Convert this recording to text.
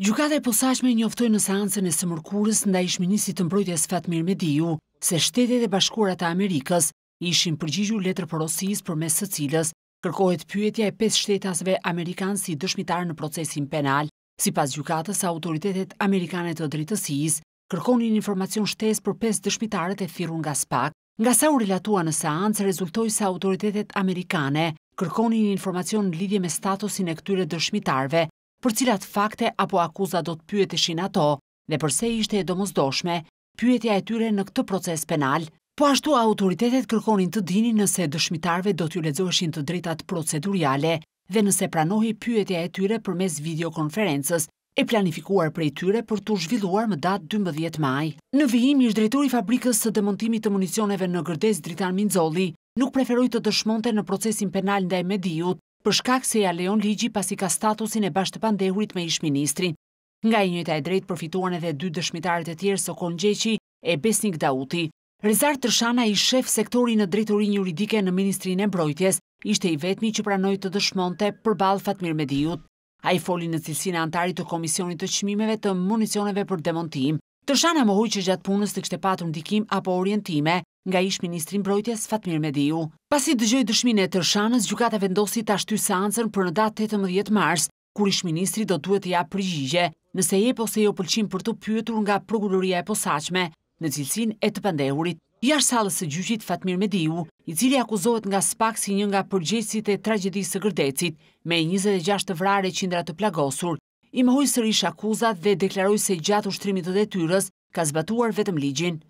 Gjukate e posashme njoftoj në seancën e sëmërkurës nda ishminisit të mbrojtjes Fatmir Mediu, se shtetet e bashkurat e Amerikës ishin përgjigju letrë porosis për mes së cilës kërkohet pyetja e 5 shtetasve Amerikanë si dëshmitarë në procesin penal, si pas gjukatës autoritetet Amerikanet të dritësis, kërkonin informacion shtes për 5 dëshmitarët e firun nga SPAC, nga sa u relatua në seancë rezultoj se autoritetet Amerikane kërkonin informacion në lidhje me statusin e këtyre dëshmitarve për cilat fakte apo akuza do të pyet e shina to dhe përse ishte e domozdoshme, pyetja e tyre në këtë proces penal, po ashtu autoritetet kërkonin të dini nëse dëshmitarve do t'ju lezoheshin të drejtat proceduriale dhe nëse pranohi pyetja e tyre për mes videokonferences e planifikuar për e tyre për t'u zhvilluar më datë 12 maj. Në vijim, një shdrejtori fabrikës së demontimit të municioneve në gërdes dritan Minzoli nuk preferoj të dëshmonte në procesin penal ndaj mediut, për shkak se ja leon ligji pasi ka statusin e bashkë të pandehurit me ishë ministrin. Nga i njëta e drejt përfituan edhe dy dëshmitarët e tjerë së kongjeqi e Besnik Dauti. Rezar Tërshana i shef sektori në drejtorin juridike në Ministrin e Mbrojtjes, ishte i vetmi që pranoj të dëshmonte për balë Fatmir medijut. A i foli në cilsin e antari të Komisionit të qmimeve të municioneve për demontim. Tërshana më që gjatë punës të patur ndikim apo orientime, nga ish ministrin brojtjes Fatmir Mediu. Pasi dëgjoj dëshmin e tërshanës, gjukata vendosi të ashtu seancën për në datë 18 mars, kur ish ministri do duhet të ja përgjigje, nëse je po se jo pëlqim për të pyëtur nga prokuroria e posaqme në cilësin e të pandehurit. Jash salës e gjyqit Fatmir Mediu, i cili akuzohet nga spak si një nga përgjecit e tragedisë së gërdecit, me 26 vrare qindra të plagosur, i mëhuj sërish akuzat dhe deklaroj se gjatë ushtrimit të detyres ka zbatuar vetëm ligjin.